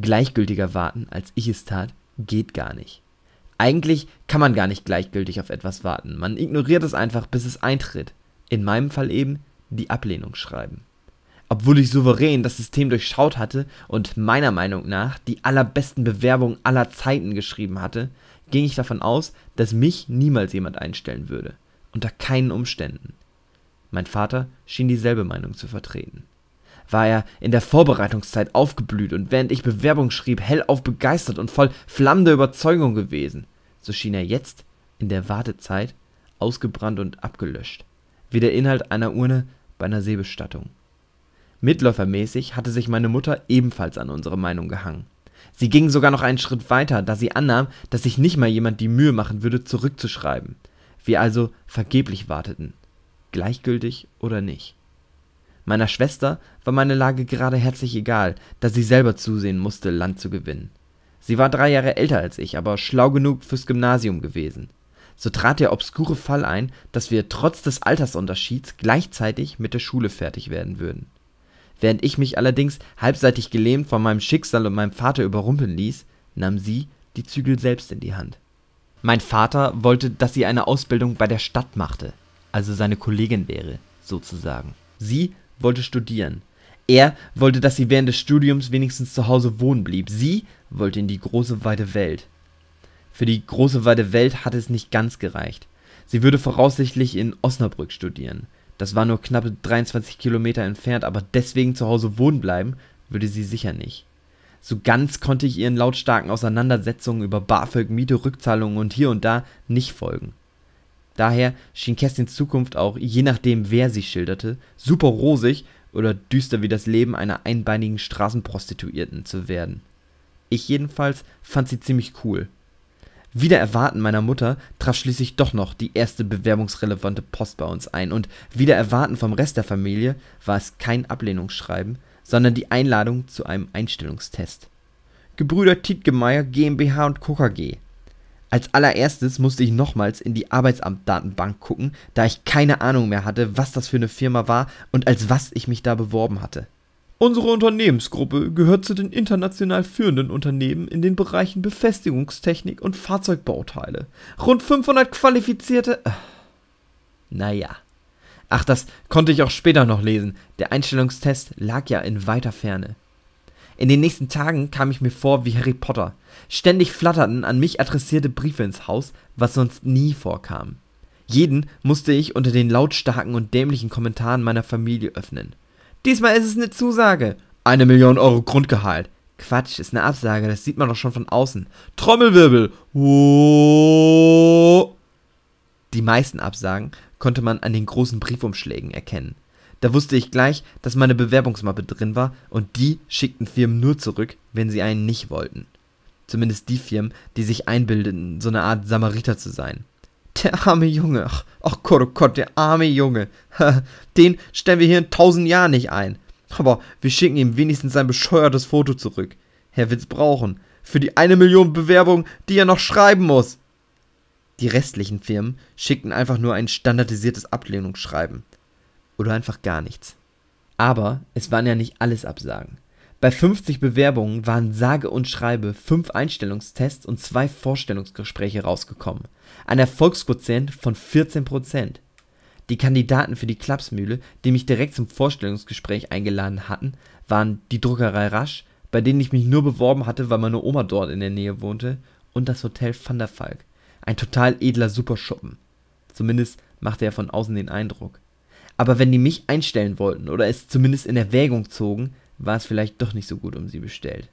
Gleichgültiger warten, als ich es tat, geht gar nicht. Eigentlich kann man gar nicht gleichgültig auf etwas warten. Man ignoriert es einfach, bis es eintritt. In meinem Fall eben die Ablehnung schreiben. Obwohl ich souverän das System durchschaut hatte und meiner Meinung nach die allerbesten Bewerbungen aller Zeiten geschrieben hatte, ging ich davon aus, dass mich niemals jemand einstellen würde. Unter keinen Umständen. Mein Vater schien dieselbe Meinung zu vertreten war er in der Vorbereitungszeit aufgeblüht und während ich Bewerbung schrieb, hellauf begeistert und voll flammender Überzeugung gewesen. So schien er jetzt, in der Wartezeit, ausgebrannt und abgelöscht, wie der Inhalt einer Urne bei einer Seebestattung. Mitläufermäßig hatte sich meine Mutter ebenfalls an unsere Meinung gehangen. Sie ging sogar noch einen Schritt weiter, da sie annahm, dass sich nicht mal jemand die Mühe machen würde, zurückzuschreiben. Wir also vergeblich warteten. Gleichgültig oder nicht. Meiner Schwester war meine Lage gerade herzlich egal, da sie selber zusehen musste, Land zu gewinnen. Sie war drei Jahre älter als ich, aber schlau genug fürs Gymnasium gewesen. So trat der obskure Fall ein, dass wir trotz des Altersunterschieds gleichzeitig mit der Schule fertig werden würden. Während ich mich allerdings halbseitig gelähmt von meinem Schicksal und meinem Vater überrumpeln ließ, nahm sie die Zügel selbst in die Hand. Mein Vater wollte, dass sie eine Ausbildung bei der Stadt machte, also seine Kollegin wäre, sozusagen. Sie wollte studieren. Er wollte, dass sie während des Studiums wenigstens zu Hause wohnen blieb. Sie wollte in die große weite Welt. Für die große weite Welt hatte es nicht ganz gereicht. Sie würde voraussichtlich in Osnabrück studieren. Das war nur knappe 23 Kilometer entfernt, aber deswegen zu Hause wohnen bleiben würde sie sicher nicht. So ganz konnte ich ihren lautstarken Auseinandersetzungen über BAföG, Miete, Rückzahlungen und hier und da nicht folgen. Daher schien Kerstins Zukunft auch, je nachdem wer sie schilderte, super rosig oder düster wie das Leben einer einbeinigen Straßenprostituierten zu werden. Ich jedenfalls fand sie ziemlich cool. Wider Erwarten meiner Mutter traf schließlich doch noch die erste bewerbungsrelevante Post bei uns ein und wider Erwarten vom Rest der Familie war es kein Ablehnungsschreiben, sondern die Einladung zu einem Einstellungstest. Gebrüder Tietgemeier GmbH Co. KG als allererstes musste ich nochmals in die Arbeitsamtdatenbank gucken, da ich keine Ahnung mehr hatte, was das für eine Firma war und als was ich mich da beworben hatte. Unsere Unternehmensgruppe gehört zu den international führenden Unternehmen in den Bereichen Befestigungstechnik und Fahrzeugbauteile. Rund 500 qualifizierte. Äh, naja. Ach, das konnte ich auch später noch lesen. Der Einstellungstest lag ja in weiter Ferne. In den nächsten Tagen kam ich mir vor wie Harry Potter. Ständig flatterten an mich adressierte Briefe ins Haus, was sonst nie vorkam. Jeden musste ich unter den lautstarken und dämlichen Kommentaren meiner Familie öffnen. Diesmal ist es eine Zusage. Eine Million Euro Grundgehalt. Quatsch, ist eine Absage, das sieht man doch schon von außen. Trommelwirbel. Die meisten Absagen konnte man an den großen Briefumschlägen erkennen. Da wusste ich gleich, dass meine Bewerbungsmappe drin war und die schickten Firmen nur zurück, wenn sie einen nicht wollten. Zumindest die Firmen, die sich einbildeten, so eine Art Samariter zu sein. Der arme Junge, ach, ach Gott, oh Gott, der arme Junge. Den stellen wir hier in tausend Jahren nicht ein. Aber wir schicken ihm wenigstens sein bescheuertes Foto zurück. Er wird's brauchen. Für die eine Million Bewerbungen, die er noch schreiben muss. Die restlichen Firmen schickten einfach nur ein standardisiertes Ablehnungsschreiben oder einfach gar nichts. Aber es waren ja nicht alles Absagen. Bei 50 Bewerbungen waren sage und schreibe fünf Einstellungstests und zwei Vorstellungsgespräche rausgekommen. Ein Erfolgsquotient von 14%. Die Kandidaten für die Klapsmühle, die mich direkt zum Vorstellungsgespräch eingeladen hatten, waren die Druckerei Rasch, bei denen ich mich nur beworben hatte, weil meine Oma dort in der Nähe wohnte, und das Hotel Van der Falk. Ein total edler Superschuppen. Zumindest machte er von außen den Eindruck. Aber wenn die mich einstellen wollten oder es zumindest in Erwägung zogen, war es vielleicht doch nicht so gut um sie bestellt.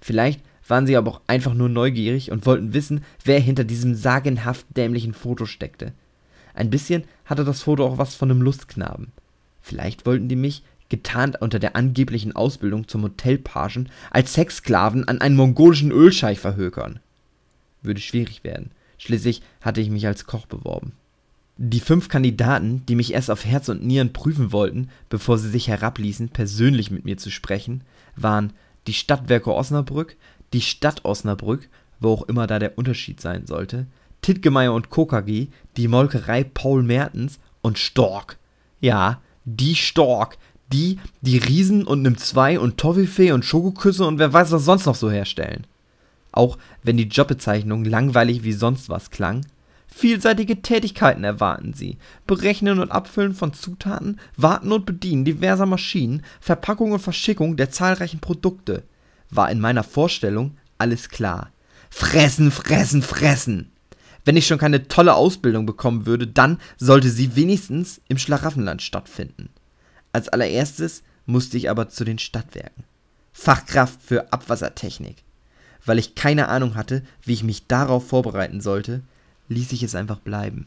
Vielleicht waren sie aber auch einfach nur neugierig und wollten wissen, wer hinter diesem sagenhaft dämlichen Foto steckte. Ein bisschen hatte das Foto auch was von einem Lustknaben. Vielleicht wollten die mich, getarnt unter der angeblichen Ausbildung zum Hotelpagen, als Sexsklaven an einen mongolischen Ölscheich verhökern. Würde schwierig werden. Schließlich hatte ich mich als Koch beworben die fünf Kandidaten, die mich erst auf Herz und Nieren prüfen wollten, bevor sie sich herabließen, persönlich mit mir zu sprechen, waren die Stadtwerke Osnabrück, die Stadt Osnabrück, wo auch immer da der Unterschied sein sollte, Tittgemeier und Kokagi, die Molkerei Paul Mertens und Stork. Ja, die Stork, die, die Riesen und Nimm zwei und Toffifee und Schokoküsse und wer weiß was sonst noch so herstellen. Auch wenn die Jobbezeichnung langweilig wie sonst was klang, Vielseitige Tätigkeiten erwarten sie. Berechnen und Abfüllen von Zutaten, Warten und Bedienen diverser Maschinen, Verpackung und Verschickung der zahlreichen Produkte. War in meiner Vorstellung alles klar. Fressen, fressen, fressen! Wenn ich schon keine tolle Ausbildung bekommen würde, dann sollte sie wenigstens im Schlaraffenland stattfinden. Als allererstes musste ich aber zu den Stadtwerken. Fachkraft für Abwassertechnik. Weil ich keine Ahnung hatte, wie ich mich darauf vorbereiten sollte, ließ ich es einfach bleiben.